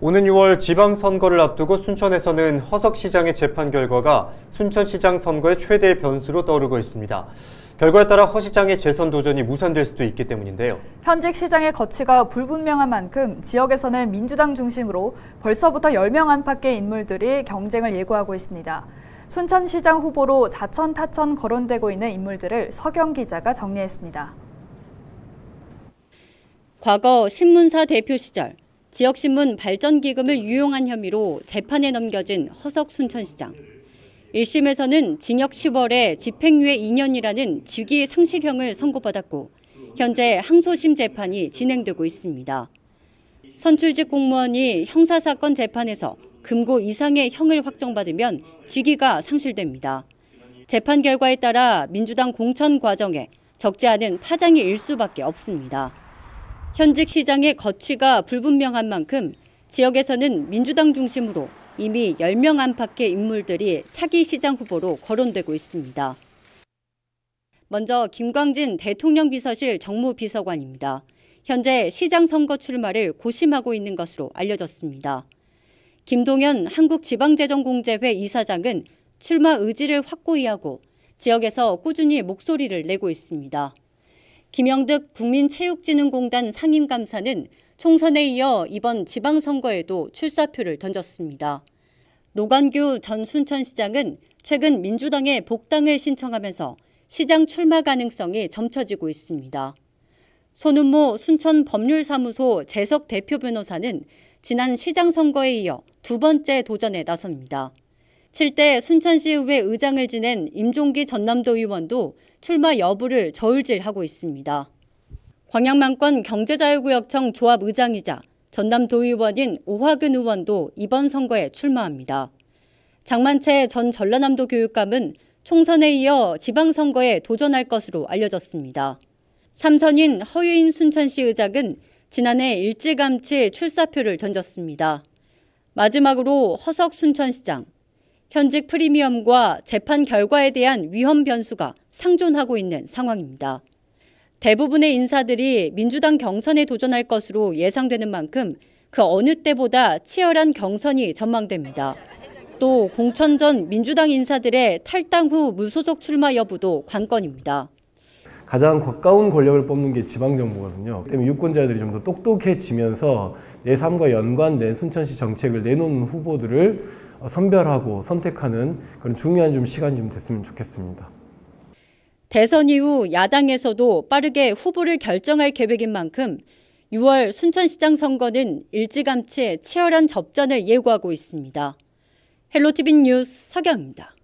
오는 6월 지방선거를 앞두고 순천에서는 허석시장의 재판 결과가 순천시장 선거의 최대 변수로 떠오르고 있습니다. 결과에 따라 허 시장의 재선 도전이 무산될 수도 있기 때문인데요. 현직 시장의 거취가 불분명한 만큼 지역에서는 민주당 중심으로 벌써부터 10명 안팎의 인물들이 경쟁을 예고하고 있습니다. 순천시장 후보로 자천 타천 거론되고 있는 인물들을 서경 기자가 정리했습니다. 과거 신문사 대표 시절 지역신문 발전기금을 유용한 혐의로 재판에 넘겨진 허석 순천시장. 1심에서는 징역 10월에 집행유예 2년이라는 직위상실형을 선고받았고 현재 항소심 재판이 진행되고 있습니다. 선출직 공무원이 형사사건 재판에서 금고 이상의 형을 확정받으면 직위가 상실됩니다. 재판 결과에 따라 민주당 공천 과정에 적지 않은 파장이 일 수밖에 없습니다. 현직 시장의 거취가 불분명한 만큼 지역에서는 민주당 중심으로 이미 10명 안팎의 인물들이 차기 시장 후보로 거론되고 있습니다. 먼저 김광진 대통령 비서실 정무비서관입니다. 현재 시장 선거 출마를 고심하고 있는 것으로 알려졌습니다. 김동현 한국지방재정공제회 이사장은 출마 의지를 확고히 하고 지역에서 꾸준히 목소리를 내고 있습니다. 김영득 국민체육진흥공단 상임감사는 총선에 이어 이번 지방선거에도 출사표를 던졌습니다. 노관규 전 순천시장은 최근 민주당에 복당을 신청하면서 시장 출마 가능성이 점쳐지고 있습니다. 손은모 순천 법률사무소 재석 대표 변호사는 지난 시장 선거에 이어 두 번째 도전에 나섭니다. 7대 순천시의회 의장을 지낸 임종기 전남도 의원도 출마 여부를 저울질하고 있습니다. 광양만권 경제자유구역청 조합의장이자 전남도의원인 오화근 의원도 이번 선거에 출마합니다. 장만채 전 전라남도 교육감은 총선에 이어 지방선거에 도전할 것으로 알려졌습니다. 삼선인 허유인 순천시 의장은 지난해 일찌감치 출사표를 던졌습니다. 마지막으로 허석 순천시장, 현직 프리미엄과 재판 결과에 대한 위험 변수가 상존하고 있는 상황입니다. 대부분의 인사들이 민주당 경선에 도전할 것으로 예상되는 만큼 그 어느 때보다 치열한 경선이 전망됩니다. 또 공천 전 민주당 인사들의 탈당 후 무소속 출마 여부도 관건입니다. 가장 가까운 권력을 뽑는 게 지방정부거든요. 때문에 유권자들이 좀 더 똑똑해지면서 내 삶과 연관된 순천시 정책을 내놓는 후보들을 선별하고 선택하는 그런 중요한 좀 시간이 좀 됐으면 좋겠습니다. 대선 이후 야당에서도 빠르게 후보를 결정할 계획인 만큼 6월 순천시장 선거는 일찌감치 치열한 접전을 예고하고 있습니다. 헬로티빈 뉴스 서경입니다.